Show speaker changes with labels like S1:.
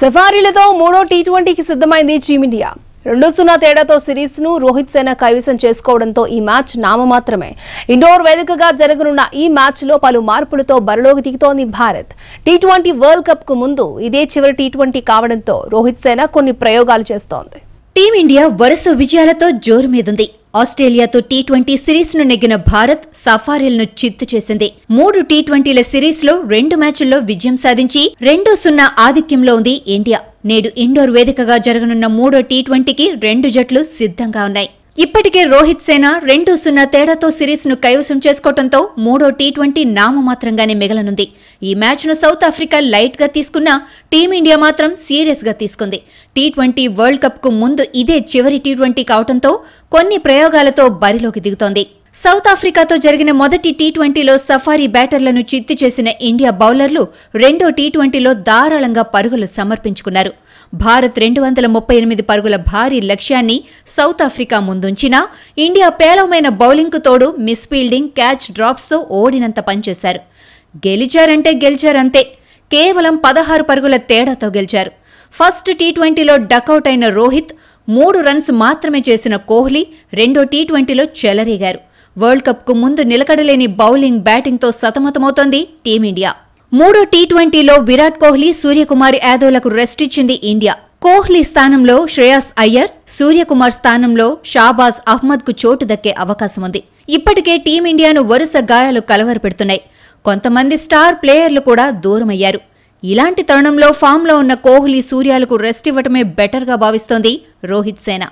S1: సఫారీలతో మూడో టీ ట్వంటీకి సిద్ధమైంది టీమిండియా రెండు సున్నా తేడాతో సిరీస్ ను రోహిత్ సేన కైవసం చేసుకోవడంతో ఈ మ్యాచ్ నామమాత్రమే ఇండోర్ వేదికగా జరగనున్న ఈ మ్యాచ్ లో పలు మార్పులతో బరిలోకి దిగుతోంది Bharat T twenty World Cup కు ముందు ఇదే చివరి టీ ట్వంటీ కావడంతో రోహిత్ సేన కొన్ని ప్రయోగాలు చేస్తోంది
S2: టీమిండియా వరుస విజయాలతో జోరు మీదుంది ఆస్ట్రేలియాతో టీ ట్వంటీ సిరీస్ను నెగ్గిన భారత్ సఫారీలను చిత్తు చేసింది మూడు టీ ట్వంటీల సిరీస్లో రెండు మ్యాచ్ల్లో విజయం సాధించి రెండు సున్నా ఆధిక్యంలో ఉంది ఇండియా నేడు ఇండోర్ వేదికగా జరగనున్న మూడో టీ ట్వంటీకి రెండు జట్లు సిద్ధంగా ఉన్నాయి ఇప్పటికే రోహిత్ సేన రెండు సున్నా తేడాతో సిరీస్ను కైవసం చేసుకోవడంతో మూడో టీ ట్వంటీ నామమాత్రంగానే మిగలనుంది ఈ మ్యాచ్ను సౌత్ ఆఫ్రికా లైట్గా తీసుకున్నా టీమిండియా మాత్రం సీరియస్గా తీసుకుంది టీ ట్వంటీ వరల్డ్ కప్కు ముందు ఇదే చివరి టీ ట్వంటీ కావడంతో కొన్ని ప్రయోగాలతో బరిలోకి దిగుతోంది సౌత్ ఆఫ్రికాతో జరిగిన మొదటి టీ ట్వంటీలో సఫారీ బ్యాటర్లను చిత్తి చేసిన ఇండియా బౌలర్లు రెండో టీ ట్వంటీలో ధారాళంగా పరుగులు సమర్పించుకున్నారు భారత్ రెండు వందల ముప్పై ఎనిమిది పరుగుల భారీ లక్ష్యాన్ని సౌత్ ఆఫ్రికా ముందుంచినా ఇండియా పేలవమైన బౌలింగ్కు తోడు మిస్ ఫీల్డింగ్ క్యాచ్ డ్రాప్స్తో ఓడినంత పనిచేశారు గెలిచారంటే గెలిచారంతే కేవలం పదహారు పరుగుల తేడాతో గెలిచారు ఫస్ట్ టీ ట్వంటీలో డకౌట్ అయిన రోహిత్ మూడు రన్స్ మాత్రమే చేసిన కోహ్లీ రెండో టీ ట్వంటీలో చెలరేగారు వరల్డ్ కప్ కు ముందు నిలకడలేని బౌలింగ్ బ్యాటింగ్తో సతమతమవుతోంది టీమిండియా మూడో టీ ట్వంటీలో విరాట్ కోహ్లీ సూర్యకుమారి యాదవ్లకు రెస్ట్ ఇచ్చింది ఇండియా కోహ్లీ స్థానంలో శ్రేయాస్ అయ్యర్ సూర్యకుమార్ స్థానంలో షాబాజ్ కు చోటు దక్కే అవకాశం ఉంది ఇప్పటికే టీమిండియాను వరుస గాయాలు కలవరపెడుతున్నాయి కొంతమంది స్టార్ ప్లేయర్లు కూడా దూరమయ్యారు ఇలాంటి తరుణంలో ఫామ్లో ఉన్న కోహ్లీ సూర్యాలకు రెస్ట్ ఇవ్వటమే బెటర్గా భావిస్తోంది రోహిత్ సేన